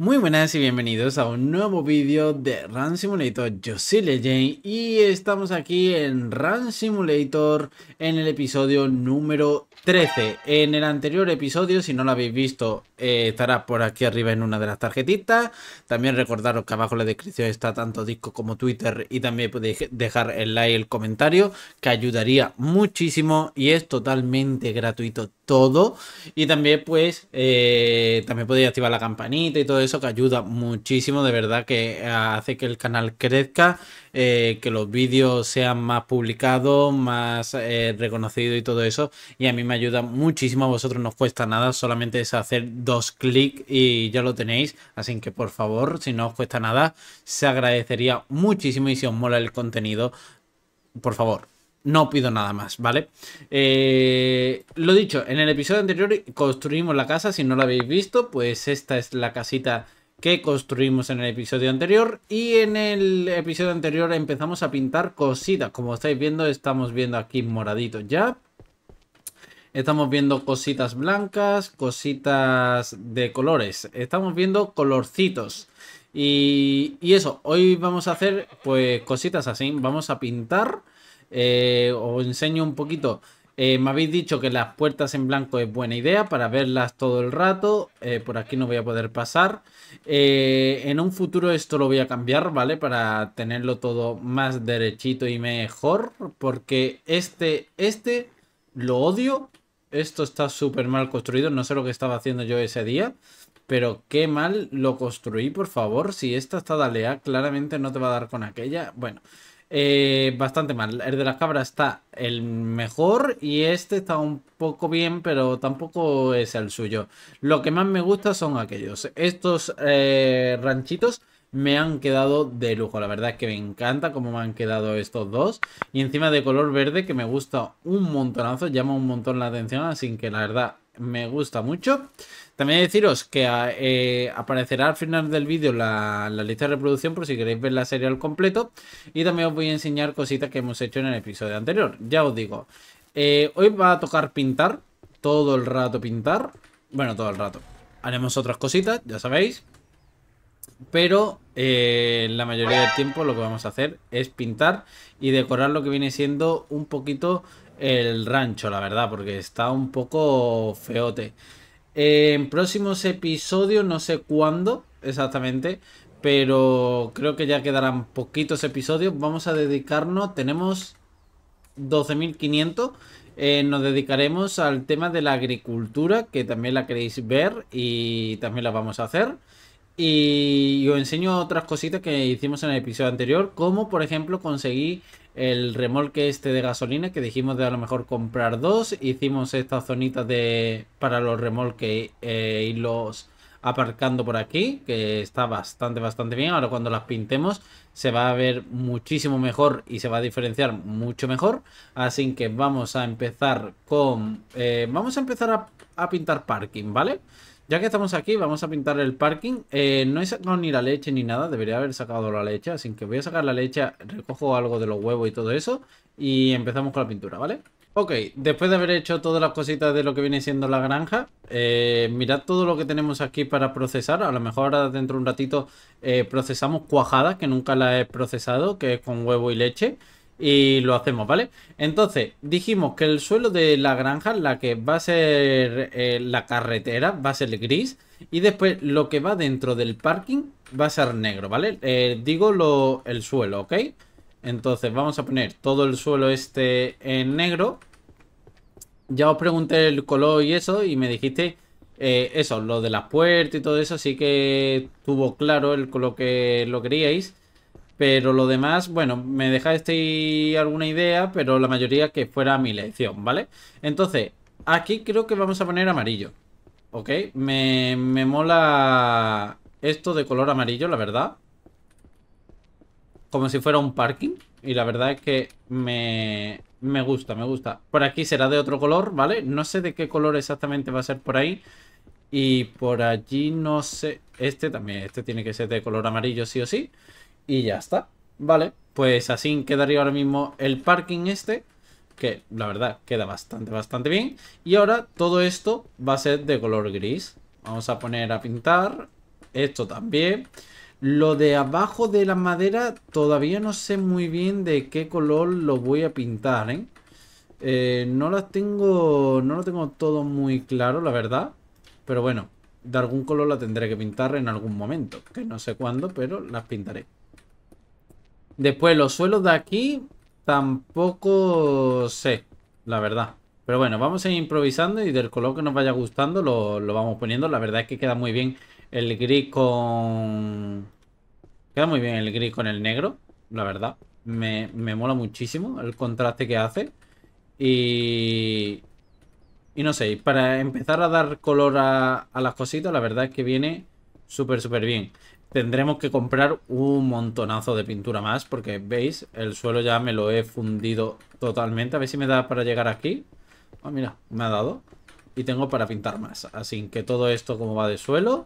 Muy buenas y bienvenidos a un nuevo vídeo de Run Simulator, yo soy Legend y estamos aquí en Run Simulator en el episodio número 13. En el anterior episodio, si no lo habéis visto, eh, estará por aquí arriba en una de las tarjetitas. También recordaros que abajo en la descripción está tanto disco como Twitter y también podéis dejar el like y el comentario que ayudaría muchísimo y es totalmente gratuito todo. Y también, pues, eh, también podéis activar la campanita y todo eso, que ayuda muchísimo, de verdad, que eh, hace que el canal crezca, eh, que los vídeos sean más publicados, más reconocidos y todo eso. Y a mí me ayuda muchísimo, a vosotros no os cuesta nada, solamente es hacer dos clics y ya lo tenéis. Así que, por favor, si no os cuesta nada, se agradecería muchísimo y si os mola el contenido, por favor, no pido nada más, ¿vale? Eh, lo dicho, en el episodio anterior construimos la casa, si no la habéis visto, pues esta es la casita que construimos en el episodio anterior y en el episodio anterior empezamos a pintar cositas, como estáis viendo estamos viendo aquí moradito ya. Estamos viendo cositas blancas, cositas de colores, estamos viendo colorcitos. Y, y, eso, hoy vamos a hacer pues cositas así, vamos a pintar eh, os enseño un poquito. Eh, me habéis dicho que las puertas en blanco es buena idea para verlas todo el rato. Eh, por aquí no voy a poder pasar. en un futuro esto lo voy a cambiar, ¿vale? Para tenerlo todo más derechito y mejor. Porque este, este lo odio. Esto está súper mal construido. No sé lo que estaba haciendo yo ese día. Pero qué mal lo construí, por favor. Si esta está dalea, claramente no te va a dar con aquella. Bueno, eh, bastante mal. El de las cabras está el mejor y este está un poco bien, pero tampoco es el suyo. Lo que más me gusta son aquellos. Estos eh, ranchitos me han quedado de lujo. La verdad es que me encanta cómo me han quedado estos dos. Y encima de color verde que me gusta un montonazo, llama un montón la atención. Así que la verdad me gusta mucho. También deciros que ah, eh, aparecerá al final del vídeo la, lista de reproducción por si queréis ver la serie al completo. Y también os voy a enseñar cositas que hemos hecho en el episodio anterior. Ya os digo, eh, hoy va a tocar pintar, todo el rato pintar. Bueno, todo el rato. Haremos otras cositas, ya sabéis. Pero eh, la mayoría del tiempo lo que vamos a hacer es pintar y decorar lo que viene siendo un poquito el rancho, la verdad, porque está un poco feote. En próximos episodios, no sé cuándo exactamente, pero creo que ya quedarán poquitos episodios. Vamos a dedicarnos, tenemos 12.500. Eh, nos dedicaremos al tema de la agricultura, que también la queréis ver y también la vamos a hacer. Y, os enseño otras cositas que hicimos en el episodio anterior, como por ejemplo conseguí el remolque este de gasolina que dijimos de a lo mejor comprar dos. Hicimos esta zonita de, para los remolques eh, y los aparcando por aquí, que está bastante, bastante bien. Ahora cuando las pintemos se va a ver muchísimo mejor y se va a diferenciar mucho mejor. Así que vamos a empezar con... Eh, vamos a empezar a, pintar parking, ¿vale? vale ya que estamos aquí, vamos a pintar el parking. Eh, no he sacado ni la leche ni nada. Debería haber sacado la leche. Así que voy a sacar la leche, recojo algo de los huevos y todo eso. Y empezamos con la pintura, ¿vale? Ok, después de haber hecho todas las cositas de lo que viene siendo la granja, eh, mirad todo lo que tenemos aquí para procesar. A lo mejor ahora dentro de un ratito eh, procesamos cuajadas, que nunca las he procesado, que es con huevo y leche y lo hacemos, ¿vale? Entonces, dijimos que el suelo de la granja, la que va a ser eh, la carretera, va a ser gris. Y después lo que va dentro del parking va a ser negro, ¿vale? Eh, digo lo, el suelo, ¿ok? Entonces vamos a poner todo el suelo este en negro. Ya os pregunté el color y eso y me dijiste eh, eso, lo de las puertas y todo eso. Así que tuvo claro el color que lo queríais. Pero lo demás, bueno, me deja este alguna idea, pero la mayoría que fuera mi elección, ¿vale? Entonces, aquí creo que vamos a poner amarillo, ¿ok? Me, mola esto de color amarillo, la verdad. Como si fuera un parking. Y la verdad es que me, me gusta, me gusta. Por aquí será de otro color, ¿vale? No sé de qué color exactamente va a ser por ahí. Y por allí no sé... Este también, este tiene que ser de color amarillo sí o sí. Y ya está. Vale, pues así quedaría ahora mismo el parking este. Que la verdad queda bastante, bastante bien. Y ahora todo esto va a ser de color gris. Vamos a poner a pintar. Esto también. Lo de abajo de la madera todavía no sé muy bien de qué color lo voy a pintar, ¿eh? eh no las tengo, no lo tengo todo muy claro, la verdad. Pero bueno, de algún color la tendré que pintar en algún momento. Que no sé cuándo, pero las pintaré. Después, los suelos de aquí tampoco sé, la verdad. Pero bueno, vamos a ir improvisando y del color que nos vaya gustando lo, lo vamos poniendo. La verdad es que queda muy bien el gris con... Queda muy bien el gris con el negro, la verdad. Me, me mola muchísimo el contraste que hace. Y... Y no sé, para empezar a dar color a, a las cositas, la verdad es que viene súper, súper bien tendremos que comprar un montonazo de pintura más porque veis, el suelo ya me lo he fundido totalmente. A ver si me da para llegar aquí. Ah, mira, me ha dado. Y tengo para pintar más. Así que todo esto como va de suelo,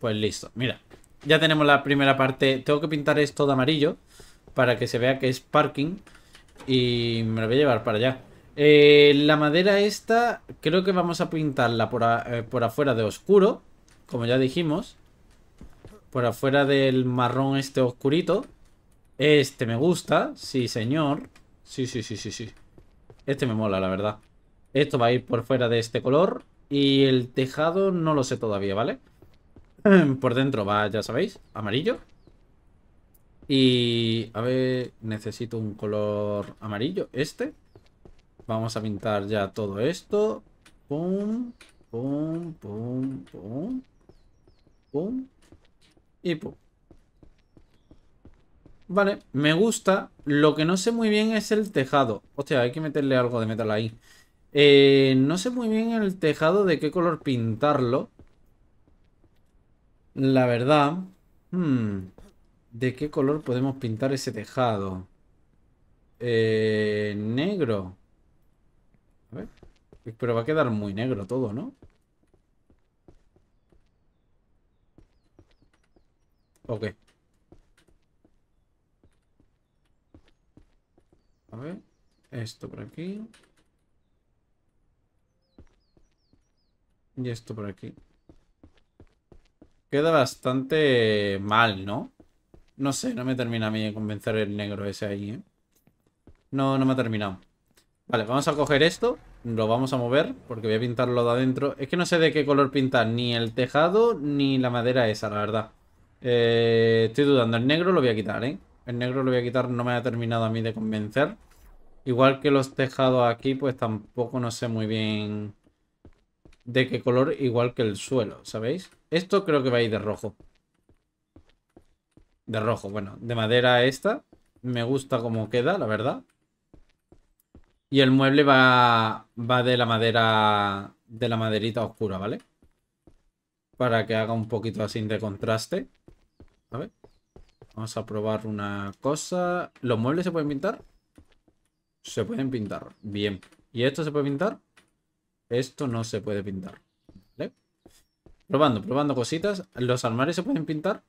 pues listo. Mira, ya tenemos la primera parte. Tengo que pintar esto de amarillo para que se vea que es parking y me lo voy a llevar para allá. Eh, la madera esta creo que vamos a pintarla por, eh, por afuera de oscuro, como ya dijimos por afuera del marrón este oscurito. Este me gusta, sí señor. Sí, sí, sí, sí, sí. Este me mola, la verdad. Esto va a ir por fuera de este color. Y el tejado no lo sé todavía, ¿vale? Por dentro va, ya sabéis, amarillo. Y, a ver, necesito un color amarillo, este. Vamos a pintar ya todo esto. Pum, pum, pum, pum. Pum, Vale, me gusta. Lo que no sé muy bien es el tejado. Hostia, hay que meterle algo de metal ahí. Eh, no sé muy bien el tejado de qué color pintarlo. La verdad. Hmm, ¿De qué color podemos pintar ese tejado? Eh, negro. A ver. Pero va a quedar muy negro todo, ¿no? Ok. A ver. Esto por aquí. Y esto por aquí. Queda bastante mal, ¿no? No sé, no me termina a mí de convencer el negro ese ahí, ¿eh? No, no me ha terminado. Vale, vamos a coger esto. Lo vamos a mover porque voy a pintarlo de adentro. Es que no sé de qué color pintar ni el tejado ni la madera esa, la verdad. Eh, estoy dudando. El negro lo voy a quitar, ¿eh? El negro lo voy a quitar. No me ha terminado a mí de convencer. Igual que los tejados aquí, pues tampoco no sé muy bien de qué color. Igual que el suelo, ¿sabéis? Esto creo que va a ir de rojo. De rojo, bueno. De madera esta. Me gusta cómo queda, la verdad. Y el mueble va, va de la madera... De la maderita oscura, ¿vale? Para que haga un poquito así de contraste. A Vamos a probar una cosa. ¿Los muebles se pueden pintar? Se pueden pintar. Bien. ¿Y esto se puede pintar? Esto no se puede pintar. ¿Vale? Probando, probando cositas. ¿Los armarios se pueden pintar?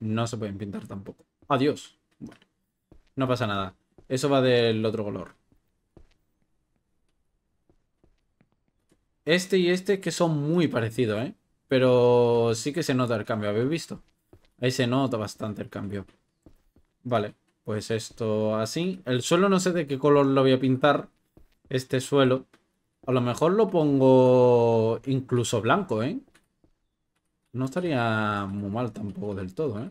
No se pueden pintar tampoco. Adiós. Bueno. No pasa nada. Eso va del otro color. Este y este que son muy parecidos, ¿eh? Pero sí que se nota el cambio, ¿habéis visto? Ahí se nota bastante el cambio. Vale, pues esto así. El suelo no sé de qué color lo voy a pintar. Este suelo. A lo mejor lo pongo incluso blanco, ¿eh? No estaría muy mal tampoco del todo, ¿eh?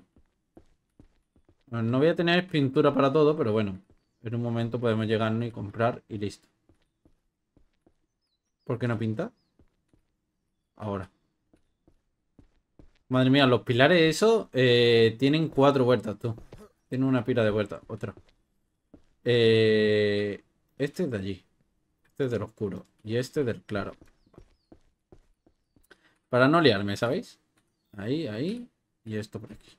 no voy a tener pintura para todo, pero bueno. En un momento podemos llegar y comprar y listo. ¿Por qué no pinta? Ahora. Madre mía, los pilares esos eh, tienen cuatro vueltas, tú. tiene una pila de vueltas. Otra. Eh, este es de allí. Este es del oscuro. Y este es del claro. Para no liarme, ¿sabéis? Ahí, ahí. Y esto por aquí.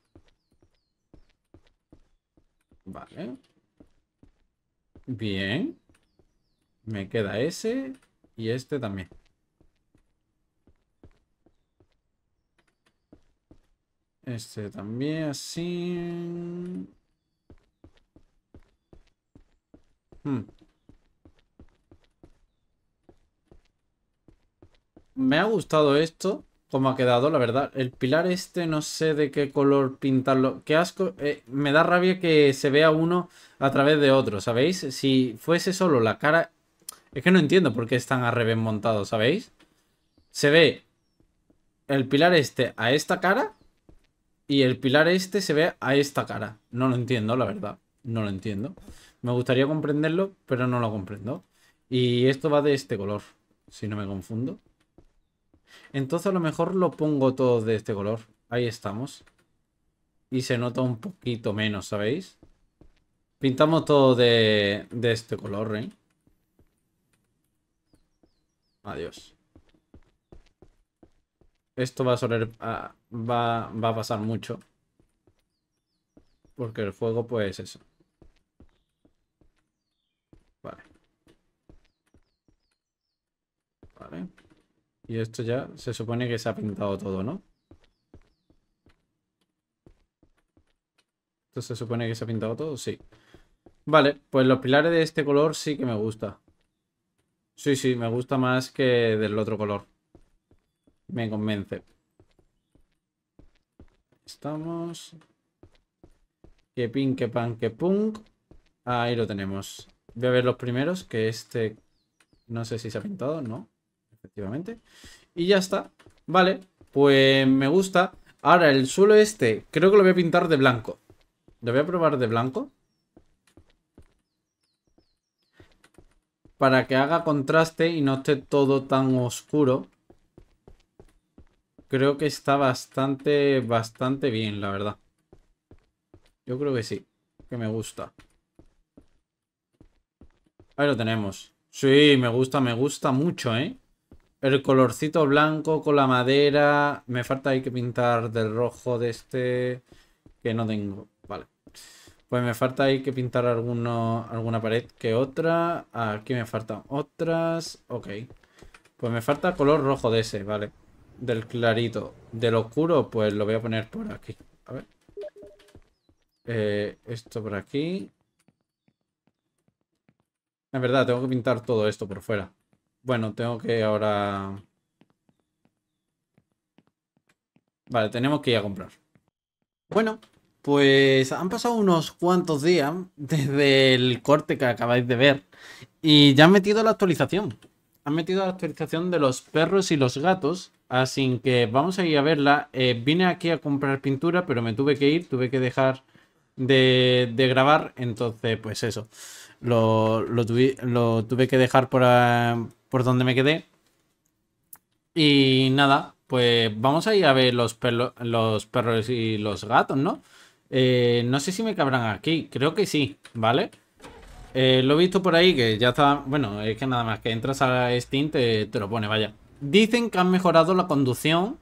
Vale. Bien. Me queda ese. Y este también. Este también así. Hmm. Me ha gustado esto, como ha quedado, la verdad. El pilar este no sé de qué color pintarlo. Qué asco. Eh, me da rabia que se vea uno a través de otro, ¿sabéis? Si fuese solo la cara... Es que no entiendo por qué están al revés montados, ¿sabéis? Se ve el pilar este a esta cara y el pilar este se ve a esta cara. No lo entiendo, la verdad. No lo entiendo. Me gustaría comprenderlo, pero no lo comprendo. Y esto va de este color, si no me confundo. Entonces a lo mejor lo pongo todo de este color. Ahí estamos. Y se nota un poquito menos, ¿sabéis? Pintamos todo de, este color, ¿eh? Adiós. Esto va a, ah, va, a pasar mucho. Porque el fuego, pues eso. Vale. Vale. Y esto ya se supone que se ha pintado todo, ¿no? Esto se supone que se ha pintado todo, sí. Vale, pues los pilares de este color sí que me gusta. Sí, sí, me gusta más que del otro color. Me convence. Estamos. Que pin, que pan, que punk. Ahí lo tenemos. Voy a ver los primeros, que este... No sé si se ha pintado, ¿no? Efectivamente. Y ya está. Vale, pues me gusta. Ahora, el suelo este, creo que lo voy a pintar de blanco. Lo voy a probar de blanco. Para que haga contraste y no esté todo tan oscuro creo que está bastante, bastante bien, la verdad. Yo creo que sí, que me gusta. Ahí lo tenemos. Sí, me gusta, me gusta mucho, ¿eh? El colorcito blanco con la madera. Me falta ahí que pintar del rojo de este que no tengo. Vale. Pues me falta ahí que pintar alguno, alguna pared que otra. Aquí me faltan otras. Ok. Pues me falta color rojo de ese, vale del clarito. Del oscuro, pues lo voy a poner por aquí. A ver. Eh, esto por aquí. En verdad, tengo que pintar todo esto por fuera. Bueno, tengo que ahora... Vale, tenemos que ir a comprar. Bueno, pues han pasado unos cuantos días desde el corte que acabáis de ver y ya han metido la actualización. Han metido la actualización de los perros y los gatos Así que vamos a ir a verla. Eh, vine aquí a comprar pintura, pero me tuve que ir, tuve que dejar de, grabar. Entonces, pues eso, lo, tuve, que dejar ah, por, donde me quedé. Y nada, pues vamos a ir a ver los, los perros y los gatos, ¿no? Eh, no sé si me cabrán aquí, creo que sí, ¿vale? Eh, lo he visto por ahí que ya está... Bueno, es que nada más que entras a Steam te lo pone, vaya. Dicen que han mejorado la conducción.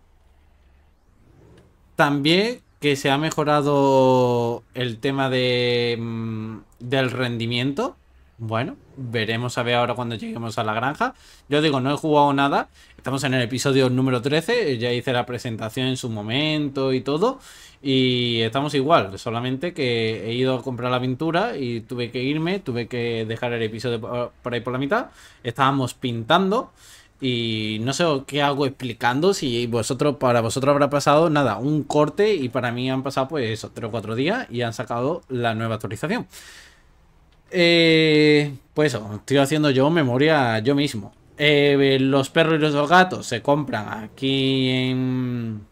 También que se ha mejorado el tema de, mm, del rendimiento. Bueno, veremos a ver ahora cuando lleguemos a la granja. Yo digo, no he jugado nada. Estamos en el episodio número 13. Ya hice la presentación en su momento y todo. Y estamos igual. Solamente que he ido a comprar la pintura y tuve que irme. Tuve que dejar el episodio por ahí por la mitad. Estábamos pintando. Y no sé qué hago explicando, si vosotros, para vosotros habrá pasado nada, un corte y para mí han pasado pues eso, 3 o 4 días y han sacado la nueva actualización. Eh, pues eso, estoy haciendo yo memoria yo mismo. Eh, los perros y los gatos se compran aquí en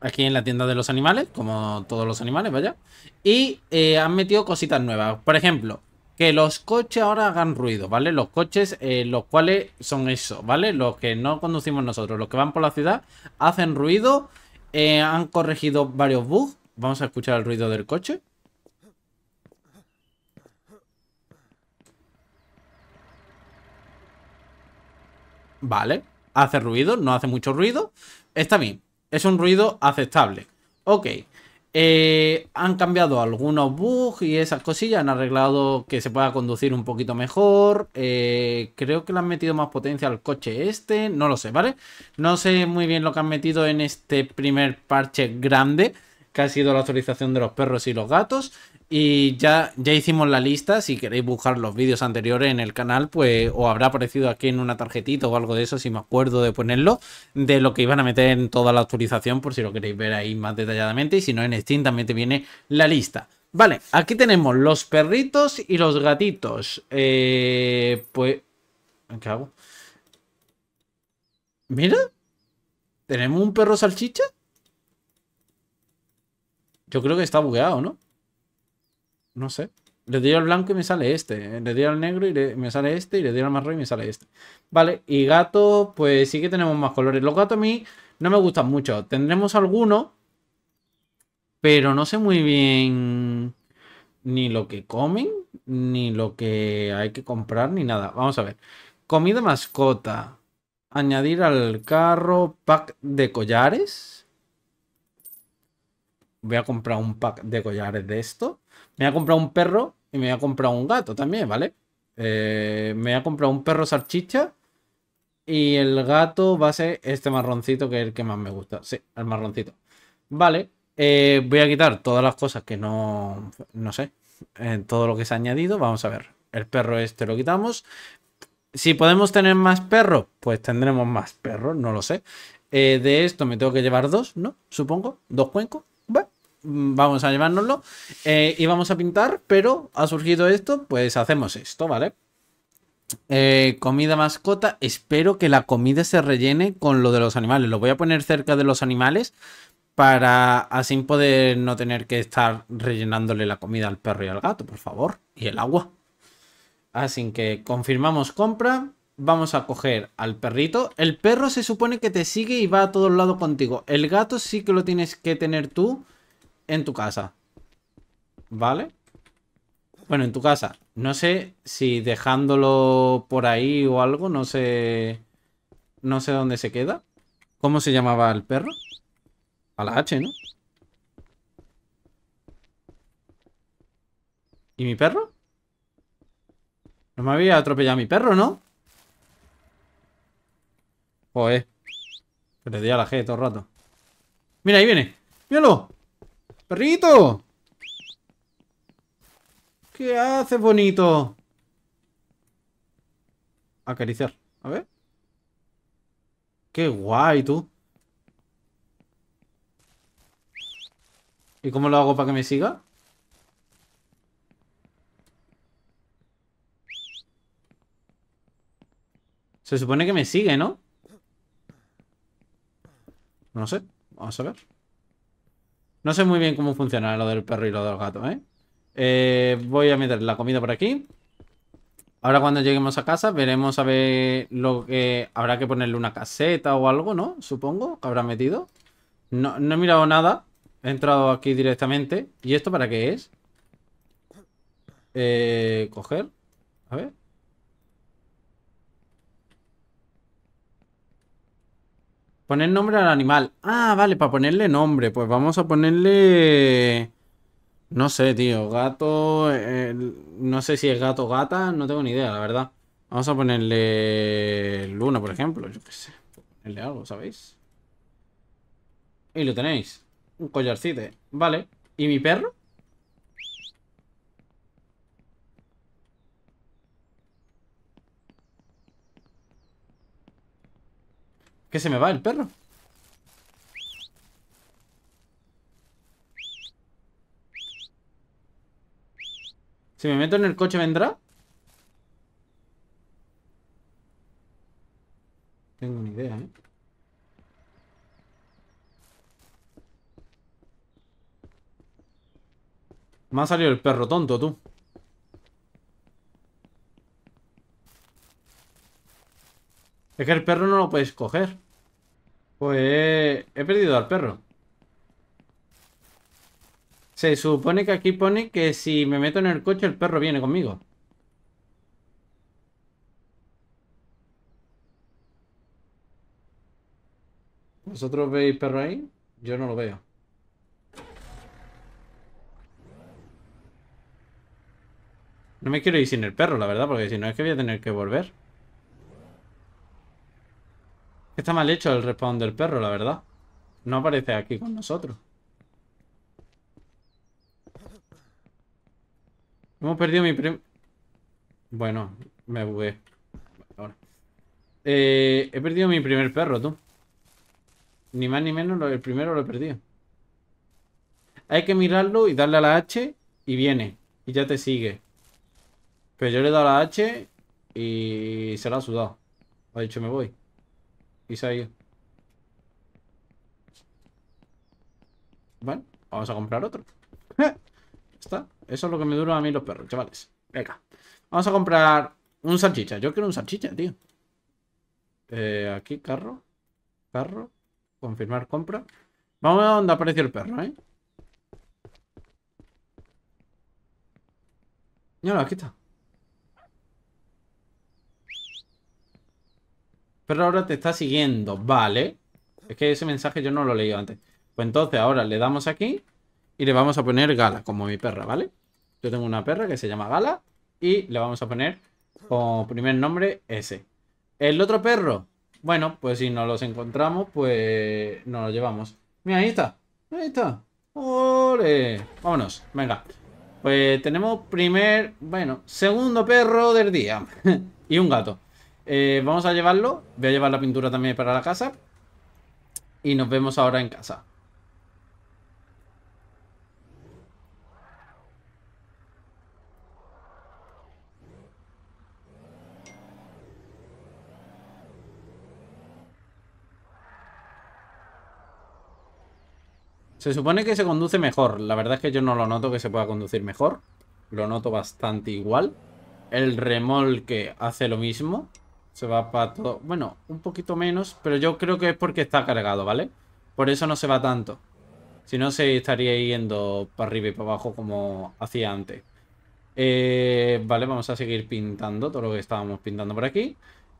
aquí en la tienda de los animales, como todos los animales, vaya. Y eh, han metido cositas nuevas. Por ejemplo, que los coches ahora hagan ruido, ¿vale? Los coches, eh, los cuales son eso, ¿vale? Los que no conducimos nosotros, los que van por la ciudad, hacen ruido, eh, han corregido varios bugs. Vamos a escuchar el ruido del coche. Vale, hace ruido, no hace mucho ruido. Está bien, es un ruido aceptable. Ok, eh, han cambiado algunos bugs y esas cosillas. Han arreglado que se pueda conducir un poquito mejor. Eh, creo que le han metido más potencia al coche este. No lo sé, ¿vale? No sé muy bien lo que han metido en este primer parche grande. Que ha sido la actualización de los perros y los gatos. Y ya, ya hicimos la lista, si queréis buscar los vídeos anteriores en el canal, pues os habrá aparecido aquí en una tarjetita o algo de eso, si me acuerdo de ponerlo, de lo que iban a meter en toda la actualización, por si lo queréis ver ahí más detalladamente, y si no en Steam también te viene la lista. Vale, aquí tenemos los perritos y los gatitos. Eh, pues... ¿Qué hago? Mira, tenemos un perro salchicha. Yo creo que está bugueado, ¿no? No sé. Le doy al blanco y me sale este. Le doy al negro y me sale este. Y le doy al marrón y me sale este. Vale, y gato, pues sí que tenemos más colores. Los gatos a mí no me gustan mucho. Tendremos alguno. pero no sé muy bien ni lo que comen, ni lo que hay que comprar, ni nada. Vamos a ver. Comida mascota. Añadir al carro pack de collares voy a comprar un pack de collares de esto. Me ha comprado un perro y me ha comprado un gato también, ¿vale? Eh, me ha comprado un perro salchicha. Y el gato va a ser este marroncito que es el que más me gusta. Sí, el marroncito. Vale, eh, voy a quitar todas las cosas que no... No sé. Eh, todo lo que se ha añadido. Vamos a ver. El perro este lo quitamos. Si podemos tener más perros, pues tendremos más perros, no lo sé. de esto me tengo que llevar dos, ¿no? Supongo. Dos cuencos. Mm, vamos a llevárnoslo eh, y vamos a pintar, pero ha surgido esto, pues hacemos esto, ¿vale? Eh, comida mascota, espero que la comida se rellene con lo de los animales. Lo voy a poner cerca de los animales para así poder no tener que estar rellenándole la comida al perro y al gato, por favor, y el agua. Así que confirmamos compra. Vamos a coger al perrito. El perro se supone que te sigue y va a todos lados contigo. El gato sí que lo tienes que tener tú en tu casa. ¿Vale? Bueno, en tu casa. No sé si dejándolo por ahí o algo, no sé... No sé dónde se queda. ¿Cómo se llamaba el perro? A la H, ¿no? ¿Y mi perro? No me había atropellado mi perro, ¿no? Joder. le di a la G todo el rato. Mira, ahí viene. ¡Míralo! ¡Perrito! ¿Qué haces, bonito? Acariciar. A ver. ¡Qué guay, tú! ¿Y cómo lo hago para que me siga? Se supone que me sigue, ¿no? No sé. Vamos a ver. No sé muy bien cómo funciona lo del perro y lo del gato, ¿eh? ¿eh? voy a meter la comida por aquí. Ahora cuando lleguemos a casa veremos a ver lo que... Habrá que ponerle una caseta o algo, ¿no? Supongo que habrá metido. No, no he mirado nada. He entrado aquí directamente. ¿Y esto para qué es? Eh, coger. A ver. Poner nombre al animal. Ah, vale, para ponerle nombre. Pues vamos a ponerle... No sé, tío. Gato... no sé si es gato o gata. No tengo ni idea, la verdad. Vamos a ponerle... Luna, por ejemplo. Yo qué sé. Ponerle algo, ¿sabéis? Y lo tenéis. Un collarcito. Vale. ¿Y mi perro? ¿Qué se me va el perro? Si me meto en el coche, ¿vendrá? Tengo una idea, ¿eh? Me ha salido el perro tonto, tú. Es que el perro no lo puedes coger. Pues he perdido al perro. Se supone que aquí pone que si me meto en el coche el perro viene conmigo. ¿Vosotros veis perro ahí? Yo no lo veo. No me quiero ir sin el perro, la verdad, porque si no es que voy a tener que volver. Está mal hecho el respawn del perro, la verdad. No aparece aquí con nosotros. Hemos perdido mi Bueno, me bugué. Eh, he perdido mi primer perro, tú. Ni más ni menos, el primero lo he perdido. Hay que mirarlo y darle a la H y viene. Y ya te sigue. Pero yo le he dado a la H y se la ha sudado. Ha dicho, me voy ido. Bueno, vamos a comprar otro. Está. Eso es lo que me duran a mí los perros, chavales. Venga. Vamos a comprar un salchicha. Yo quiero un salchicha, tío. Eh, aquí, carro. Carro. Confirmar compra. Vamos a ver dónde apareció el perro, ¿eh? No, aquí está. Pero ahora te está siguiendo. Vale. Es que ese mensaje yo no lo he leído antes. Pues entonces ahora le damos aquí y le vamos a poner Gala, como mi perra, ¿vale? Yo tengo una perra que se llama Gala y le vamos a poner como primer nombre ese. El otro perro, bueno, pues si No los encontramos, pues nos los llevamos. Mira, ahí está, ahí está. ¡Ole! Vámonos, venga. Pues tenemos primer, bueno, segundo perro del día y un gato. Eh, vamos a llevarlo. Voy a llevar la pintura también para la casa. Y nos vemos ahora en casa. Se supone que se conduce mejor. La verdad es que yo no lo noto que se pueda conducir mejor. Lo noto bastante igual. El remolque hace lo mismo. Se va para todo. Bueno, un poquito menos, pero yo creo que es porque está cargado, ¿vale? Por eso no se va tanto. Si no, se estaría yendo para arriba y para abajo como hacía antes. Eh, vale, vamos a seguir pintando todo lo que estábamos pintando por aquí.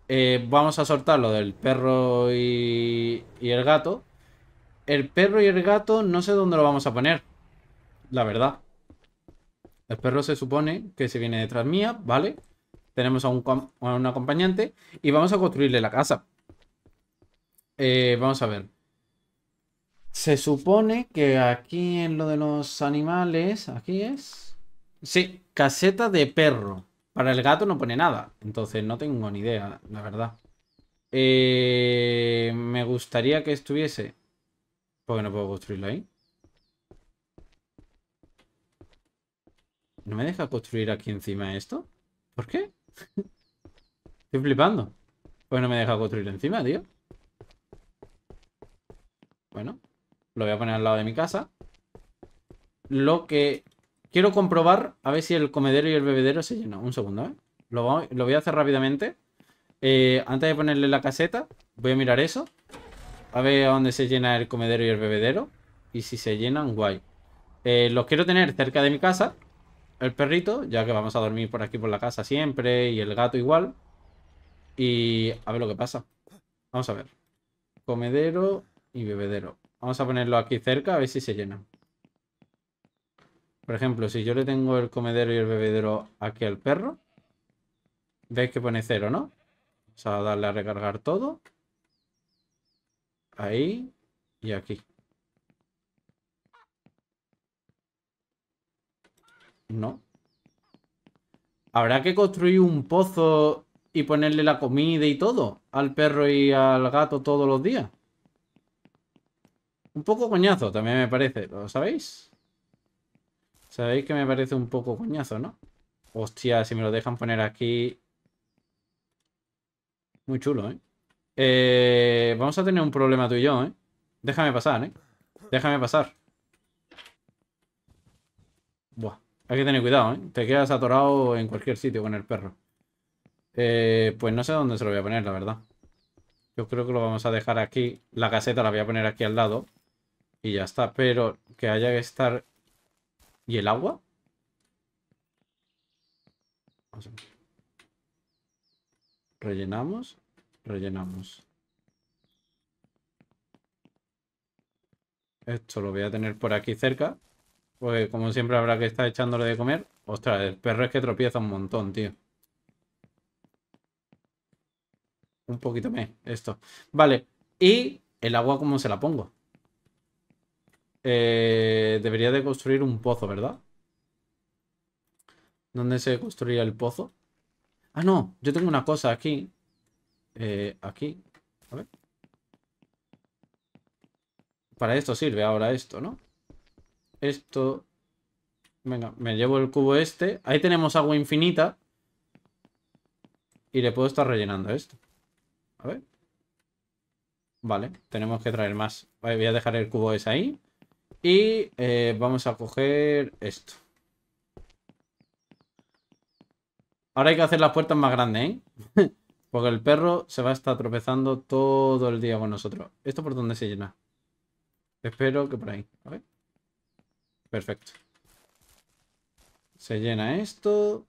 Eh, vamos a soltar lo del perro y, y el gato. El perro y el gato no sé dónde lo vamos a poner. La verdad. El perro se supone que se viene detrás mía, ¿vale? tenemos a, un, acompañante y vamos a construirle la casa. Eh, vamos a ver. Se supone que aquí en lo de los animales, aquí es... Sí, caseta de perro. Para el gato no pone nada, entonces no tengo ni idea, la verdad. Eh, me gustaría que estuviese... Porque no puedo construirlo ahí. ¿No me deja construir aquí encima esto? ¿Por qué? Estoy flipando. Pues no me deja construir encima, tío. Bueno, lo voy a poner al lado de mi casa. Lo que quiero comprobar, a ver si el comedero y el bebedero se llenan. Un segundo, ¿eh? Lo, voy a hacer rápidamente. Eh, antes de ponerle la caseta, voy a mirar eso. A ver a dónde se llena el comedero y el bebedero. Y si se llenan, guay. Eh, los quiero tener cerca de mi casa el perrito, ya que vamos a dormir por aquí por la casa siempre, y el gato igual. Y a ver lo que pasa. Vamos a ver. Comedero y bebedero. Vamos a ponerlo aquí cerca a ver si se llena. Por ejemplo, si yo le tengo el comedero y el bebedero aquí al perro, veis que pone cero, ¿no? Vamos a darle a recargar todo. Ahí y aquí. No. Habrá que construir un pozo y ponerle la comida y todo al perro y al gato todos los días. Un poco coñazo también me parece, ¿lo sabéis? Sabéis que me parece un poco coñazo, ¿no? Hostia, si me lo dejan poner aquí... Muy chulo, ¿eh? eh vamos a tener un problema tú y yo, ¿eh? Déjame pasar, ¿eh? Déjame pasar. Buah. Hay que tener cuidado, ¿eh? Te quedas atorado en cualquier sitio con el perro. Eh, pues no sé dónde se lo voy a poner, la verdad. Yo creo que lo vamos a dejar aquí. La caseta la voy a poner aquí al lado. Y ya está. Pero que haya que estar... ¿Y el agua? Rellenamos. Rellenamos. Esto lo voy a tener por aquí cerca. Pues como siempre habrá que estar echándole de comer. Ostras, el perro es que tropieza un montón, tío. Un poquito más, esto. Vale, y el agua, ¿cómo se la pongo? Eh, debería de construir un pozo, ¿verdad? ¿Dónde se construiría el pozo? Ah, no, yo tengo una cosa aquí. Eh, aquí. A Para esto sirve ahora esto, ¿no? esto. Venga, me llevo el cubo este. Ahí tenemos agua infinita. Y le puedo estar rellenando esto. A ver. Vale, tenemos que traer más. voy a dejar el cubo ese ahí. Y eh, vamos a coger esto. Ahora hay que hacer las puertas más grandes, ¿eh? Porque el perro se va a estar tropezando todo el día con nosotros. ¿Esto por dónde se llena? Espero que por ahí. A ver. Perfecto. Se llena esto.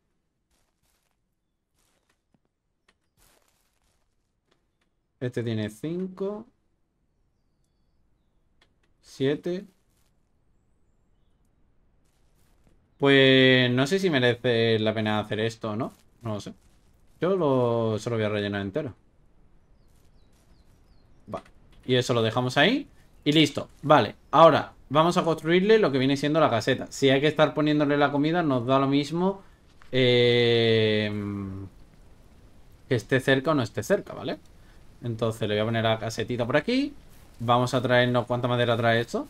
Este tiene 5. 7. Pues no sé si merece la pena hacer esto o no. No lo sé. Yo lo, se voy a rellenar entero. Y eso lo dejamos ahí. Y listo. Vale. Ahora vamos a construirle lo que viene siendo la caseta. Si hay que estar poniéndole la comida, nos da lo mismo eh, que esté cerca o no esté cerca, ¿vale? Entonces le voy a poner la casetita por aquí. Vamos a traernos... ¿Cuánta madera trae esto?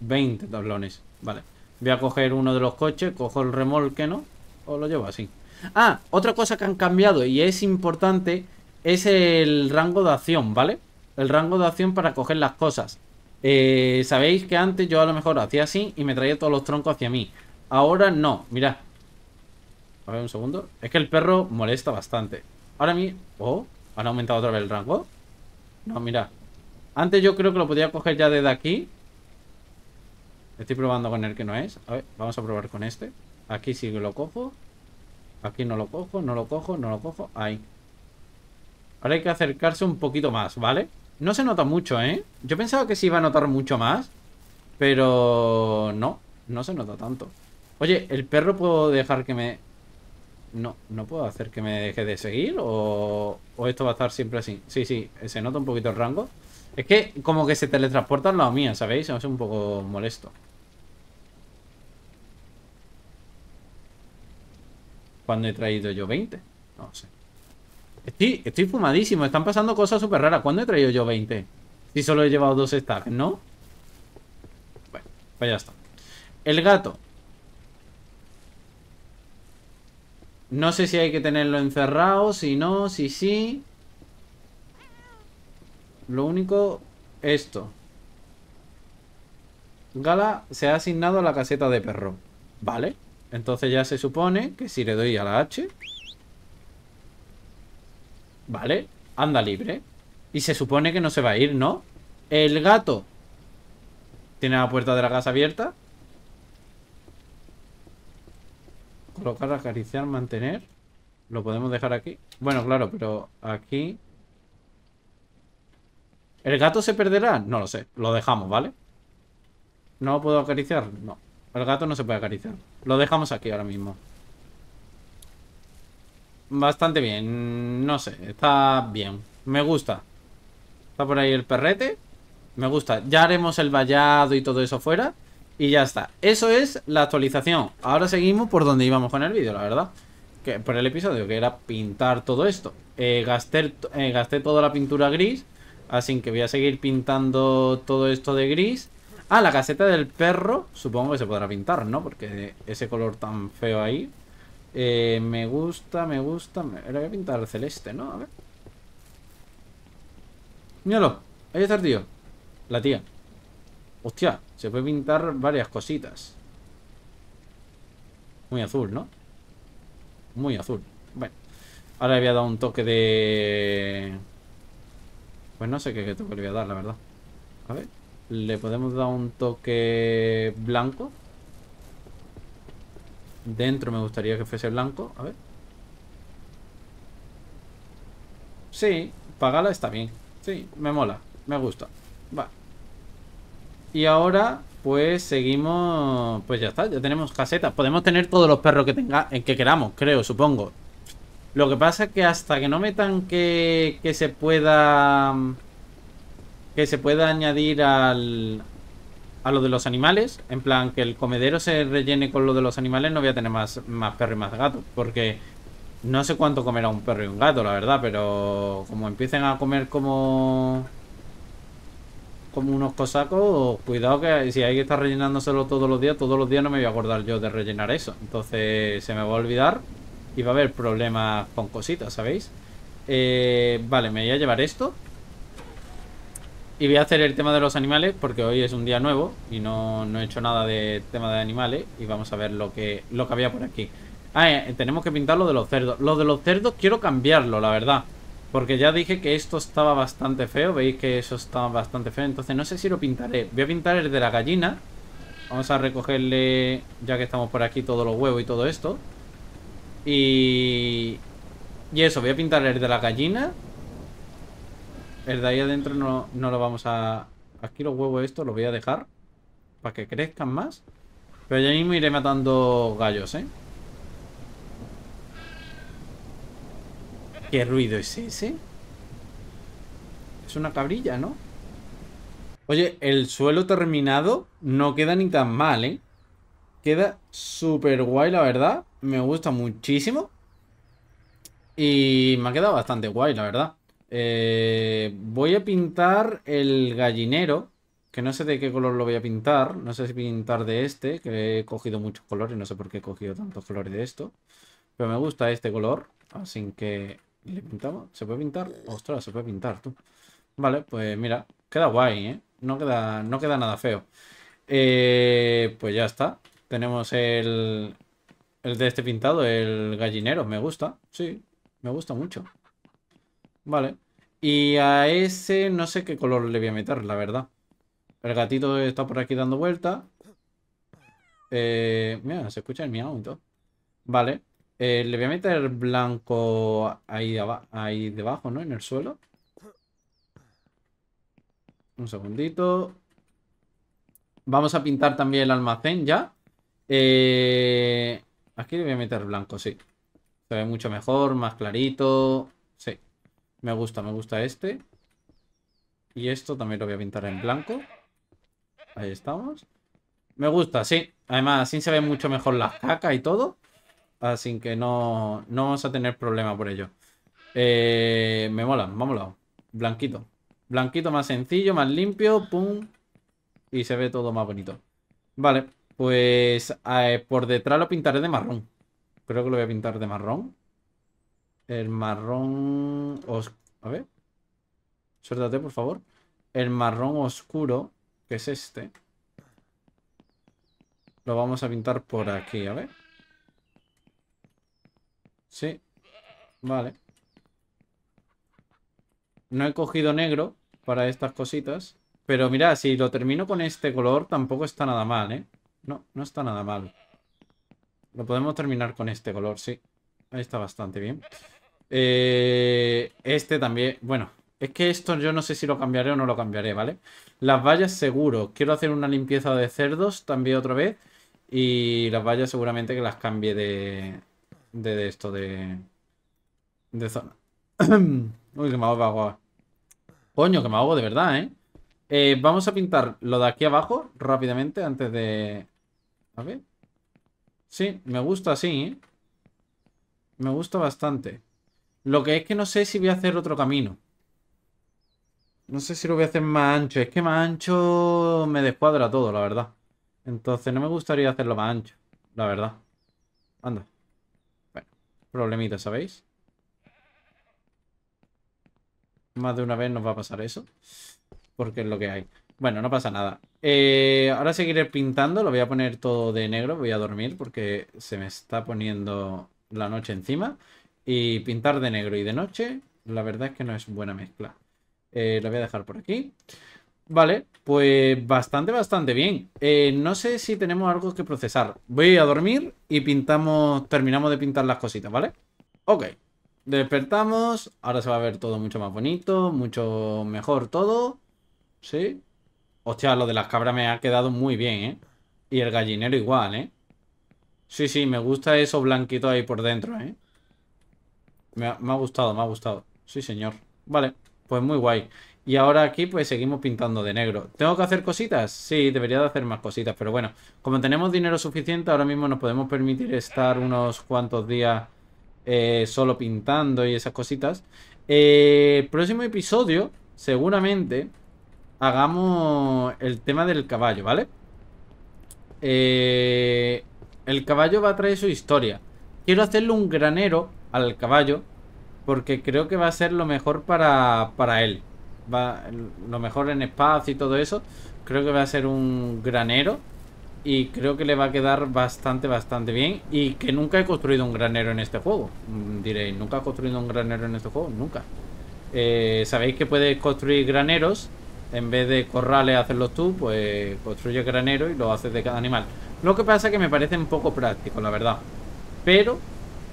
20 tablones. Vale. Voy a coger uno de los coches, cojo el remolque, ¿no? O lo llevo así. Ah, otra cosa que han cambiado y es importante es el rango de acción, ¿vale? El rango de acción para coger las cosas. Eh, Sabéis que antes yo a lo mejor hacía así y me traía todos los troncos hacia mí. Ahora no, mirad. A ver, un segundo. Es que el perro molesta bastante. Ahora mí... Oh, han aumentado otra vez el rango. No, mira. Antes yo creo que lo podía coger ya desde aquí. Estoy probando con el que no es. A ver, vamos a probar con este. Aquí sí que lo cojo. Aquí no lo cojo, no lo cojo, no lo cojo. Ahí. Ahora hay que acercarse un poquito más, ¿vale? vale no se nota mucho, ¿eh? Yo pensaba que se iba a notar mucho más, pero no, no se nota tanto. Oye, ¿el perro puedo dejar que me... No, no puedo hacer que me deje de seguir o, o esto va a estar siempre así. Sí, sí, se nota un poquito el rango. Es que como que se teletransporta al lado mío, ¿sabéis? Es un poco molesto. ¿Cuándo he traído yo 20? No sé. Estoy, fumadísimo, están pasando cosas súper raras. ¿Cuándo he traído yo 20? Si solo he llevado dos stacks, ¿no? Bueno, pues ya está. El gato. No sé si hay que tenerlo encerrado, si no, si sí. Lo único, esto. Gala se ha asignado a la caseta de perro. Vale. Entonces ya se supone que si le doy a la H... Vale, anda libre. Y se supone que no se va a ir, ¿no? El gato. Tiene la puerta de la casa abierta. Colocar, acariciar, mantener. Lo podemos dejar aquí. Bueno, claro, pero aquí... ¿El gato se perderá? No lo sé. Lo dejamos, ¿vale? ¿No puedo acariciar? No. El gato no se puede acariciar. Lo dejamos aquí ahora mismo bastante bien. No sé, está bien. Me gusta. Está por ahí el perrete. Me gusta. Ya haremos el vallado y todo eso fuera. Y ya está. Eso es la actualización. Ahora seguimos por donde íbamos con el vídeo, la verdad. Que, por el episodio, que era pintar todo esto. Eh, gasté, eh, gasté toda la pintura gris. Así que voy a seguir pintando todo esto de gris. Ah, la caseta del perro. Supongo que se podrá pintar, ¿no? Porque ese color tan feo ahí. Eh, me gusta, me gusta. era Ahora pintar celeste, ¿no? A ver. Míralo. Ahí está el tío. La tía. Hostia, se puede pintar varias cositas. Muy azul, ¿no? Muy azul. Bueno. Ahora le voy a dar un toque de... Pues no sé qué toque le voy a dar, la verdad. A ver. Le podemos dar un toque blanco. Dentro me gustaría que fuese blanco. A ver. Sí, Pagala está bien. Sí, me mola. Me gusta. Va. Y ahora, pues seguimos... Pues ya está, ya tenemos casetas. Podemos tener todos los perros que tenga, que queramos, creo, supongo. Lo que pasa es que hasta que no metan que, que se pueda... Que se pueda añadir al, a lo de los animales. En plan, que el comedero se rellene con lo de los animales, no voy a tener más, más perro y más gato. Porque no sé cuánto comerá un perro y un gato, la verdad, pero como empiecen a comer como como unos cosacos, cuidado que si hay que estar rellenándoselo todos los días, todos los días no me voy a acordar yo de rellenar eso. Entonces se me va a olvidar y va a haber problemas con cositas, ¿sabéis? Eh, vale, me voy a llevar esto. Y voy a hacer el tema de los animales porque hoy es un día nuevo y no, he hecho nada de tema de animales y vamos a ver lo que, lo que había por aquí. Ah, eh, tenemos que pintar lo de los cerdos. Lo de los cerdos quiero cambiarlo, la verdad. Porque ya dije que esto estaba bastante feo. Veis que eso estaba bastante feo. Entonces no sé si lo pintaré. Voy a pintar el de la gallina. Vamos a recogerle, ya que estamos por aquí, todos los huevos y todo esto. Y... Y eso, voy a pintar el de la gallina el de ahí adentro no, lo vamos a... Aquí los huevos estos los voy a dejar. Para que crezcan más. Pero ya mismo iré matando gallos, ¿eh? ¿Qué ruido es ese? Es una cabrilla, ¿no? Oye, el suelo terminado no queda ni tan mal, ¿eh? Queda súper guay, la verdad. Me gusta muchísimo. Y me ha quedado bastante guay, la verdad. Eh, voy a pintar el gallinero, que no sé de qué color lo voy a pintar. No sé si pintar de este, que he cogido muchos colores. No sé por qué he cogido tantos colores de esto. Pero me gusta este color, así que le pintamos. ¿Se puede pintar? Ostras, se puede pintar, tú. Vale, pues mira, queda guay, ¿eh? No queda, no queda nada feo. Eh, pues ya está. Tenemos el, el de este pintado, el gallinero. Me gusta, sí, me gusta mucho. Vale. Y a ese no sé qué color le voy a meter, la verdad. El gatito está por aquí dando vueltas. Eh, mira, se escucha el miau y todo. Vale. Eh, le voy a meter blanco ahí, ahí debajo, ¿no? En el suelo. Un segundito. Vamos a pintar también el almacén ya. Eh, aquí le voy a meter blanco, sí. Se ve mucho mejor, más clarito. Sí. Me gusta, me gusta este. Y esto también lo voy a pintar en blanco. Ahí estamos. Me gusta, sí. Además, así se ve mucho mejor la caca y todo. Así que no, no vamos a tener problema por ello. Eh, me mola, vámonos. Blanquito. Blanquito más sencillo, más limpio. Pum. Y se ve todo más bonito. Vale, pues eh, por detrás lo pintaré de marrón. Creo que lo voy a pintar de marrón. El marrón oscuro. A ver. Suéltate, por favor. El marrón oscuro, que es este. Lo vamos a pintar por aquí, a ver. Sí. Vale. No he cogido negro para estas cositas. Pero mira, si lo termino con este color, tampoco está nada mal, ¿eh? No, no está nada mal. Lo podemos terminar con este color, sí. Ahí está bastante bien. Eh, este también, bueno, es que esto yo no sé si lo cambiaré o no lo cambiaré, ¿vale? Las vallas seguro, quiero hacer una limpieza de cerdos también otra vez y las vallas seguramente que las cambie de, de, esto, de, de zona. Uy, que me hago Coño, que me ahogo de verdad, ¿eh? ¿eh? Vamos a pintar lo de aquí abajo rápidamente antes de... A ver. Sí, me gusta así, ¿eh? Me gusta bastante. Lo que es que no sé si voy a hacer otro camino. No sé si lo voy a hacer más ancho. Es que más ancho me descuadra todo, la verdad. Entonces no me gustaría hacerlo más ancho, la verdad. Anda. Bueno, problemita, ¿sabéis? Más de una vez nos va a pasar eso. Porque es lo que hay. Bueno, no pasa nada. Eh, ahora seguiré pintando. Lo voy a poner todo de negro. Voy a dormir porque se me está poniendo la noche encima. Y pintar de negro y de noche, la verdad es que no es buena mezcla. Eh, la voy a dejar por aquí. Vale, pues bastante, bastante bien. Eh, no sé si tenemos algo que procesar. Voy a dormir y pintamos, terminamos de pintar las cositas, ¿vale? Ok, despertamos. Ahora se va a ver todo mucho más bonito, mucho mejor todo. ¿Sí? Hostia, lo de las cabras me ha quedado muy bien, ¿eh? Y el gallinero igual, ¿eh? Sí, sí, me gusta eso blanquito ahí por dentro, ¿eh? Me ha, gustado, me ha gustado. Sí, señor. Vale, pues muy guay. Y ahora aquí pues seguimos pintando de negro. ¿Tengo que hacer cositas? Sí, debería de hacer más cositas. Pero bueno, como tenemos dinero suficiente, ahora mismo nos podemos permitir estar unos cuantos días eh, solo pintando y esas cositas. el eh, próximo episodio, seguramente, hagamos el tema del caballo, ¿vale? Eh, el caballo va a traer su historia. Quiero hacerle un granero al caballo porque creo que va a ser lo mejor para, para él. Va, lo mejor en espacio y todo eso. Creo que va a ser un granero y creo que le va a quedar bastante, bastante bien. Y que nunca he construido un granero en este juego. Mm, diréis, nunca he construido un granero en este juego, nunca. Eh, Sabéis que puedes construir graneros. En vez de corrales hacerlos tú, pues construye granero y lo haces de cada animal. Lo que pasa que me parece un poco práctico, la verdad. Pero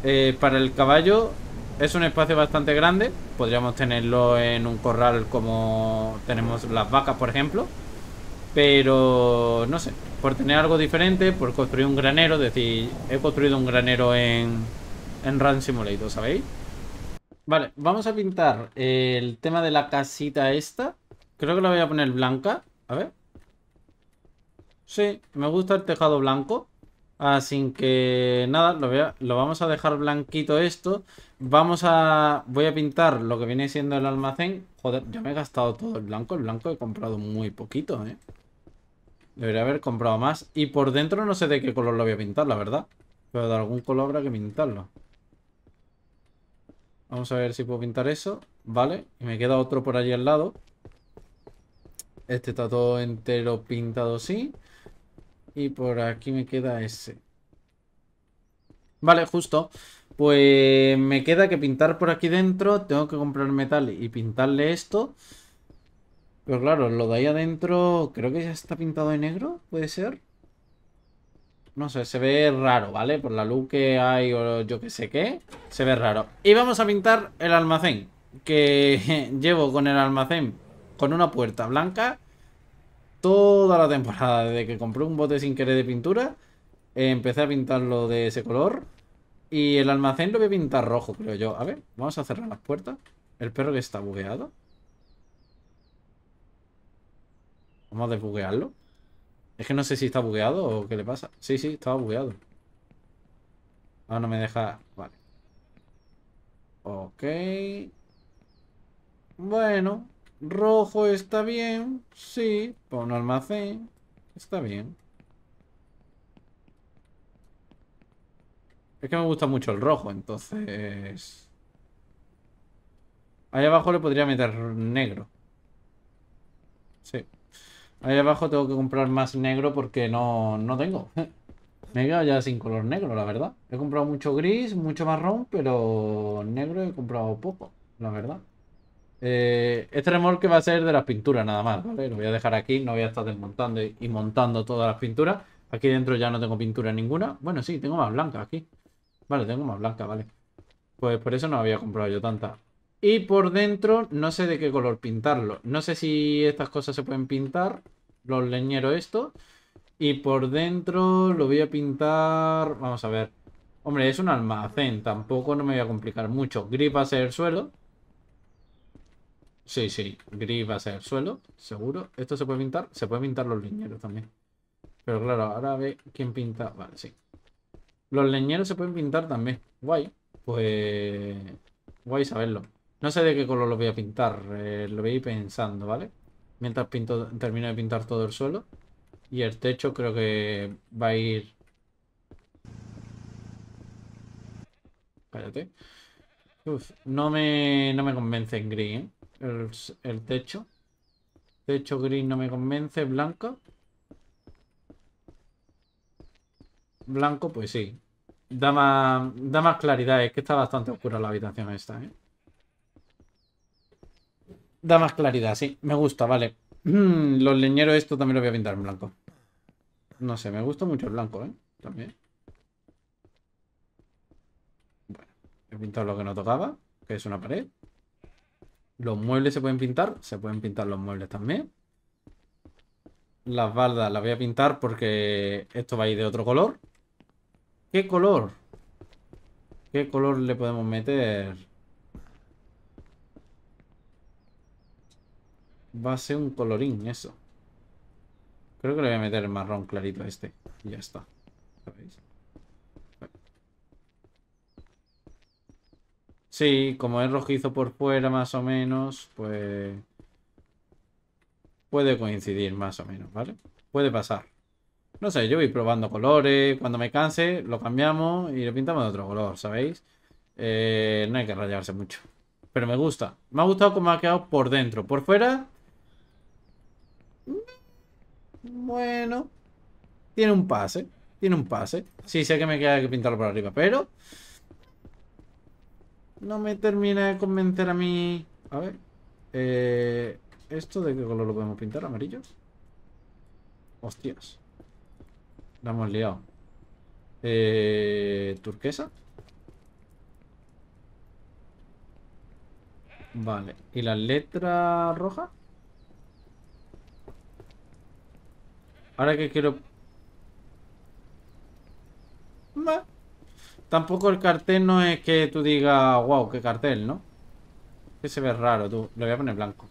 eh, para el caballo es un espacio bastante grande. Podríamos tenerlo en un corral como tenemos las vacas, por ejemplo. Pero no sé, por tener algo diferente, por construir un granero. Es decir, he construido un granero en, en Run Simulator, ¿sabéis? Vale, vamos a pintar el tema de la casita esta. Creo que la voy a poner blanca. A ver. Sí, me gusta el tejado blanco. Así que nada, lo, lo vamos a dejar blanquito esto. Vamos a... Voy a pintar lo que viene siendo el almacén. Joder, yo me he gastado todo el blanco. El blanco he comprado muy poquito, ¿eh? Debería haber comprado más. Y por dentro no sé de qué color lo voy a pintar, la verdad. Pero de algún color habrá que pintarlo. Vamos a ver si puedo pintar eso. Vale. Y me queda otro por allí al lado. Este está todo entero pintado así. Y por aquí me queda ese. Vale, justo. Pues me queda que pintar por aquí dentro. Tengo que comprar metal y pintarle esto. Pero claro, lo de ahí adentro creo que ya está pintado de negro, puede ser. No sé, se ve raro, ¿vale? Por la luz que hay o yo que sé qué, se ve raro. Y vamos a pintar el almacén, que llevo con el almacén con una puerta blanca toda la temporada. Desde que compré un bote sin querer de pintura, eh, empecé a pintarlo de ese color. Y el almacén lo voy a pintar rojo, creo yo. A ver, vamos a cerrar las puertas. El perro que está bugueado. Vamos a desbuguearlo. Es que no sé si está bugueado o qué le pasa. Sí, sí, estaba bugueado. Ah, no me deja... Vale. Ok. Bueno. Rojo está bien, sí, para un almacén, está bien. Es que me gusta mucho el rojo, entonces... Ahí abajo le podría meter negro. Sí. Ahí abajo tengo que comprar más negro porque no, no tengo. Me he quedado ya sin color negro, la verdad. He comprado mucho gris, mucho marrón, pero negro he comprado poco, la verdad. Eh, este remolque va a ser de las pinturas nada más, ¿vale? Lo voy a dejar aquí, no voy a estar desmontando y montando todas las pinturas. Aquí dentro ya no tengo pintura ninguna. Bueno, sí, tengo más blanca aquí. Vale, tengo más blanca, vale. Pues por eso no había comprado yo tanta Y por dentro no sé de qué color pintarlo. No sé si estas cosas se pueden pintar, los leñeros esto. Y por dentro lo voy a pintar... Vamos a ver. Hombre, es un almacén, tampoco no me voy a complicar mucho. Gripa ser el suelo. Sí, sí. Gris va a ser el suelo, seguro. Esto se puede pintar. Se puede pintar los leñeros también. Pero claro, ahora ve quién pinta. Vale, sí. Los leñeros se pueden pintar también. Guay. Pues... Guay saberlo. No sé de qué color lo voy a pintar. Eh, lo voy a ir pensando, ¿vale? Mientras pinto, termino de pintar todo el suelo. Y el techo creo que va a ir... Cállate Uf, no me, no me convence en gris, ¿eh? el, techo. Techo gris no me convence. Blanco Blanco, pues sí. Da más, da más claridad. Es que está bastante oscura la habitación esta, ¿eh? Da más claridad, sí. Me gusta, vale. Mm, los leñeros esto también lo voy a pintar en blanco. No sé, me gusta mucho el blanco, ¿eh? También. Bueno, he pintado lo que no tocaba, que es una pared. Los muebles se pueden pintar. Se pueden pintar los muebles también. Las baldas las voy a pintar porque esto va a ir de otro color. ¿Qué color? ¿Qué color le podemos meter? Va a ser un colorín eso. Creo que le voy a meter el marrón clarito a este. ya está. ¿Sabéis? Sí, como es rojizo por fuera más o menos, pues puede coincidir más o menos, ¿vale? Puede pasar. No sé, yo voy probando colores, cuando me canse lo cambiamos y lo pintamos de otro color, ¿sabéis? Eh, no hay que rayarse mucho. Pero me gusta. Me ha gustado cómo ha quedado por dentro. Por fuera... Mm, bueno. Tiene un pase. Tiene un pase. Sí, sé que me queda que pintarlo por arriba, pero no me termina de convencer a mí. A ver. Eh, ¿Esto de qué color lo podemos pintar? ¿Amarillo? Hostias. La hemos liado. Eh, ¿Turquesa? Vale. ¿Y la letra roja? Ahora que quiero... Tampoco el cartel no es que tú digas, wow, qué cartel, ¿no? Que se ve raro, tú. Lo voy a poner blanco.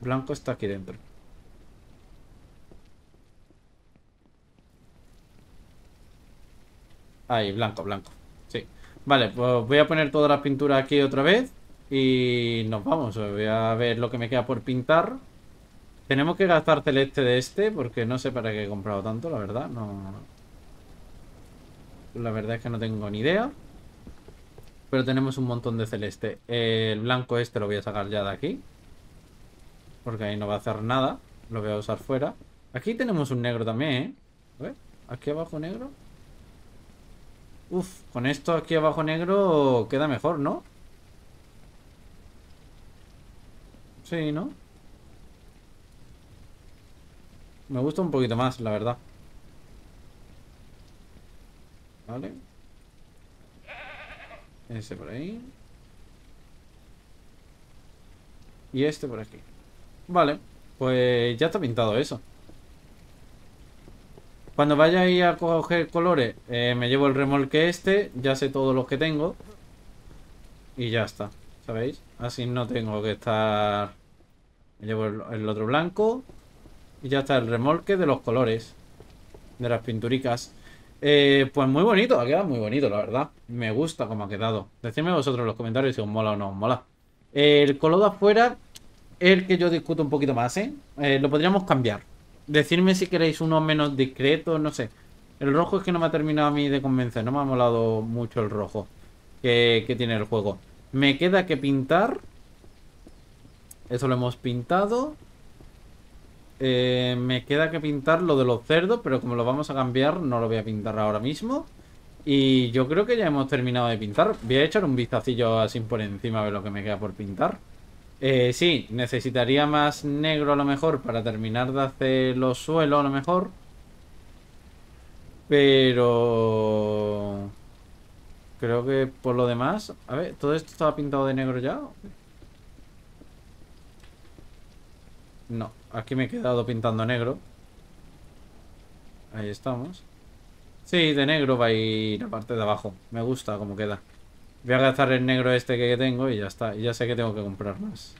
Blanco está aquí dentro. Ahí, blanco, blanco. Sí. Vale, pues voy a poner toda la pintura aquí otra vez. Y nos vamos. Voy a ver lo que me queda por pintar. Tenemos que gastar celeste de este porque no sé para qué he comprado tanto, la verdad. No la verdad es que no tengo ni idea. Pero tenemos un montón de celeste. El blanco este lo voy a sacar ya de aquí. Porque ahí no va a hacer nada. Lo voy a usar fuera. Aquí tenemos un negro también, ¿eh? A ver, aquí abajo negro. Uf, con esto aquí abajo negro queda mejor, ¿no? Sí, ¿no? Me gusta un poquito más, la verdad. Vale. Ese por ahí. Y este por aquí. Vale. Pues ya está pintado eso. Cuando vaya ir a coger colores, eh, me llevo el remolque este. Ya sé todos los que tengo. Y ya está. ¿Sabéis? Así no tengo que estar... Me llevo el otro blanco. Y ya está el remolque de los colores. De las pinturicas. Eh, pues muy bonito, ha quedado muy bonito, la verdad. Me gusta como ha quedado. Decidme vosotros en los comentarios si os mola o no os mola. El color de afuera es el que yo discuto un poquito más, ¿eh? ¿eh? Lo podríamos cambiar. Decidme si queréis uno menos discreto, no sé. El rojo es que no me ha terminado a mí de convencer, no me ha molado mucho el rojo que tiene el juego. Me queda que pintar. Eso lo hemos pintado. Eh, me queda que pintar lo de los cerdos, pero como lo vamos a cambiar, no lo voy a pintar ahora mismo. Y yo creo que ya hemos terminado de pintar. Voy a echar un vistacillo así por encima ver lo que me queda por pintar. Eh, sí, necesitaría más negro a lo mejor para terminar de hacer los suelos a lo mejor. Pero... Creo que por lo demás... A ver, ¿todo esto estaba pintado de negro ya? No, aquí me he quedado pintando negro. Ahí estamos. Sí, de negro va a ir la parte de abajo. Me gusta cómo queda. Voy a gastar el negro este que tengo y ya está. Y ya sé que tengo que comprar más.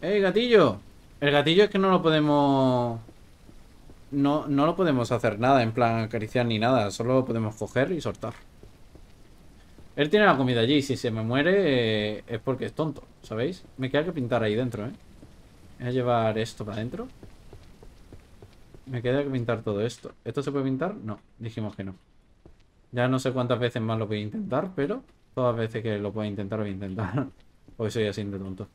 ¡Ey, gatillo! El gatillo es que no lo podemos... No, lo podemos hacer nada, en plan acariciar ni nada. Solo lo podemos coger y soltar. Él tiene la comida allí. Si se me muere eh, es porque es tonto, ¿sabéis? Me queda que pintar ahí dentro, ¿eh? Voy a llevar esto para adentro. Me queda que pintar todo esto. ¿Esto se puede pintar? No, dijimos que no. Ya no sé cuántas veces más lo voy a intentar, pero todas veces que lo pueda intentar, voy a intentar. Hoy soy así de tonto.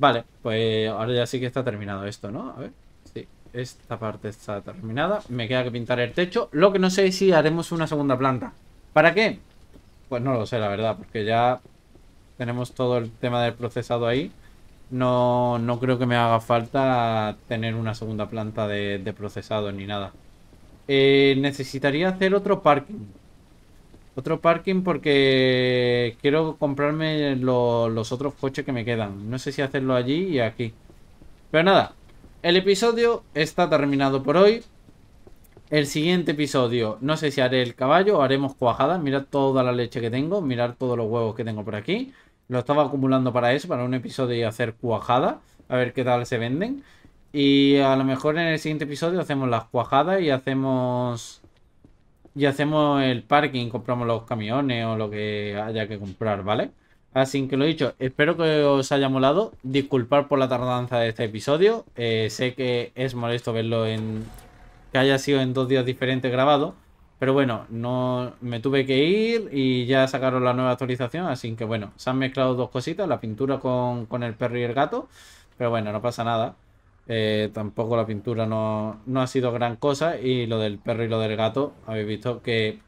Vale, pues ahora ya sí que está terminado esto, ¿no? A ver, sí, esta parte está terminada. Me queda que pintar el techo. Lo que no sé es si haremos una segunda planta. ¿Para qué? Pues no lo sé, la verdad, porque ya tenemos todo el tema del procesado ahí. No, no creo que me haga falta tener una segunda planta de, procesado ni nada. Eh, necesitaría hacer otro parking. Otro parking porque quiero comprarme los otros coches que me quedan. No sé si hacerlo allí y aquí. Pero nada, el episodio está terminado por hoy. El siguiente episodio, no sé si haré el caballo o haremos cuajadas. Mirad toda la leche que tengo, mirad todos los huevos que tengo por aquí. Lo estaba acumulando para eso, para un episodio y hacer cuajada. A ver qué tal se venden. Y a lo mejor en el siguiente episodio hacemos las cuajadas y hacemos y hacemos el parking, compramos los camiones o lo que haya que comprar, ¿vale? Así que lo dicho, espero que os haya molado. Disculpar por la tardanza de este episodio. Eh, sé que es molesto verlo en. que haya sido en dos días diferentes grabado. Pero bueno, no me tuve que ir y ya sacaron la nueva actualización. Así que bueno, se han mezclado dos cositas, la pintura con, con el perro y el gato. Pero bueno, no pasa nada. Eh, tampoco la pintura no, ha sido gran cosa. Y lo del perro y lo del gato, habéis visto que...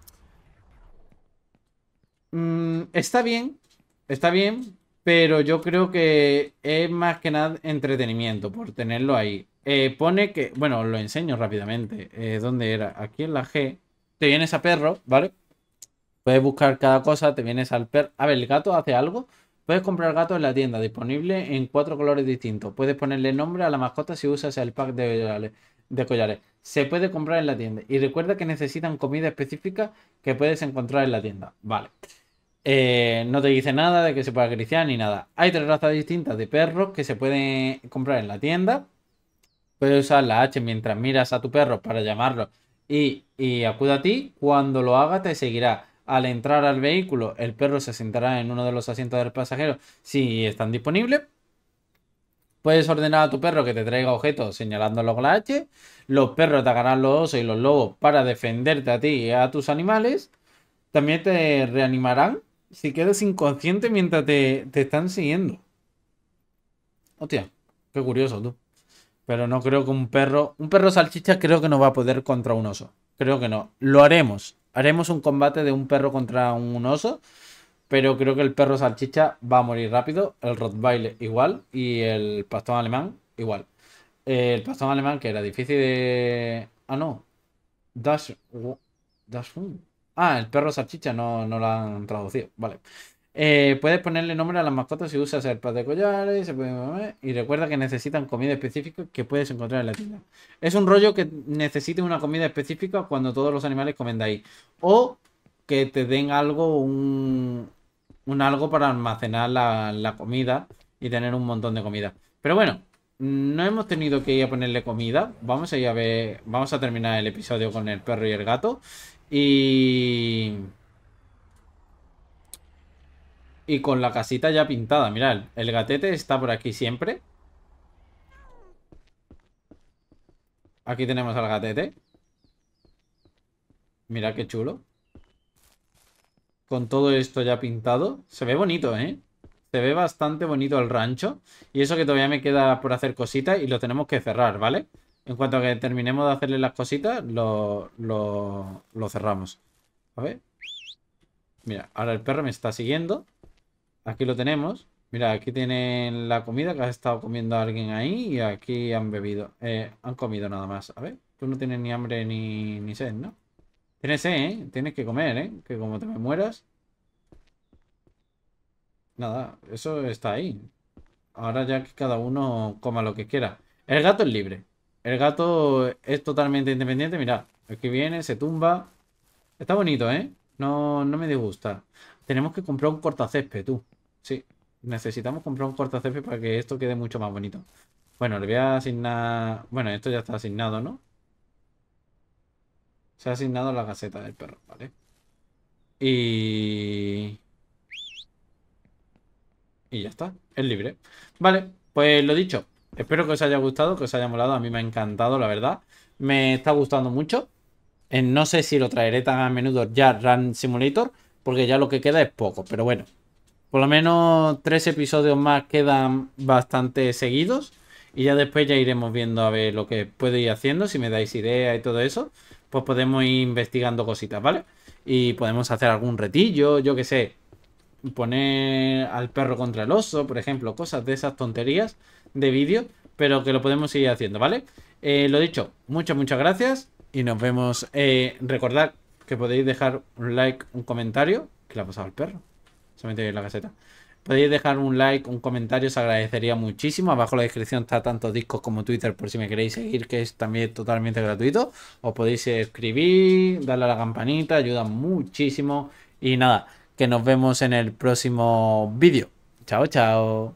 Mm, está bien, está bien, pero yo creo que es más que nada entretenimiento por tenerlo ahí. Eh, pone que, bueno, lo enseño rápidamente. Eh, ¿Dónde era? Aquí en la G. Te vienes a perro, ¿vale? Puedes buscar cada cosa, te vienes al perro. A ver, el gato hace algo. Puedes comprar gatos en la tienda, disponible en cuatro colores distintos. Puedes ponerle nombre a la mascota si usas el pack de collares. Se puede comprar en la tienda. Y recuerda que necesitan comida específica que puedes encontrar en la tienda. Vale. Eh, no te dice nada de que se pueda acariciar ni nada. Hay tres razas distintas de perros que se pueden comprar en la tienda. Puedes usar la H mientras miras a tu perro para llamarlo y, y acuda a ti. Cuando lo haga te seguirá al entrar al vehículo, el perro se sentará en uno de los asientos del pasajero si están disponibles. Puedes ordenar a tu perro que te traiga objetos señalándolos con la H. Los perros atacarán los osos y los lobos para defenderte a ti y a tus animales. También te reanimarán si quedas inconsciente mientras te, te están siguiendo. Hostia, qué curioso tú. Pero no creo que un perro. Un perro salchicha creo que no va a poder contra un oso. Creo que no. Lo haremos haremos un combate de un perro contra un oso. Pero creo que el perro salchicha va a morir rápido. El Rottweiler igual. Y el pastón alemán igual. el pastón alemán que era difícil de... Ah, no. Das... Dash... Ah, el perro salchicha no, no lo han traducido. Vale. Eh, puedes ponerle nombre a las mascotas si usas el de collares y recuerda que necesitan comida específica que puedes encontrar en la tienda. Es un rollo que necesite una comida específica cuando todos los animales comen de ahí. O que te den algo, un, algo para almacenar la, la comida y tener un montón de comida. Pero bueno, no hemos tenido que ir a ponerle comida. Vamos a ir a ver, vamos a terminar el episodio con el perro y el gato. Y y con la casita ya pintada. Mirad, el gatete está por aquí siempre. Aquí tenemos al gatete. Mira qué chulo. Con todo esto ya pintado. Se ve bonito, ¿eh? Se ve bastante bonito el rancho. Y eso que todavía me queda por hacer cositas y lo tenemos que cerrar, ¿vale? En cuanto que terminemos de hacerle las cositas, lo, lo cerramos. A ver. Mira, ahora el perro me está siguiendo. Aquí lo tenemos. Mira, aquí tienen la comida que ha estado comiendo alguien ahí y aquí han bebido. Eh, han comido nada más. A ver, tú no tienes ni hambre ni, ni sed, ¿no? Tienes sed, ¿eh? Tienes que comer, ¿eh? Que como te mueras... Nada, eso está ahí. Ahora ya que cada uno coma lo que quiera. El gato es libre. El gato es totalmente independiente. Mira, aquí viene, se tumba. Está bonito, ¿eh? No, no me disgusta. Tenemos que comprar un cortacésped, tú. Sí, necesitamos comprar un cortacepe para que esto quede mucho más bonito. Bueno, le voy a asignar... Bueno, esto ya está asignado, ¿no? Se ha asignado la gaceta del perro, ¿vale? Y... Y ya está, es libre. Vale, pues lo dicho. Espero que os haya gustado, que os haya molado. A mí me ha encantado, la verdad. Me está gustando mucho. Eh, no sé si lo traeré tan a menudo ya Run Simulator, porque ya lo que queda es poco. Pero bueno, por lo menos tres episodios más quedan bastante seguidos. Y ya después ya iremos viendo a ver lo que puedo ir haciendo. Si me dais ideas y todo eso, pues podemos ir investigando cositas, ¿vale? Y podemos hacer algún retillo, yo qué sé. Poner al perro contra el oso, por ejemplo, cosas de esas tonterías de vídeo, pero que lo podemos ir haciendo, ¿vale? Eh, lo dicho, muchas, muchas gracias y nos vemos. Eh, recordad que podéis dejar un like, un comentario, que le ha pasado al perro la caseta. Podéis dejar un like, un comentario, os agradecería muchísimo. Abajo en la descripción está tanto Discos como Twitter por si me queréis seguir, que es también totalmente gratuito. Os podéis escribir, darle a la campanita, ayuda muchísimo. Y nada, que nos vemos en el próximo vídeo. Chao, chao.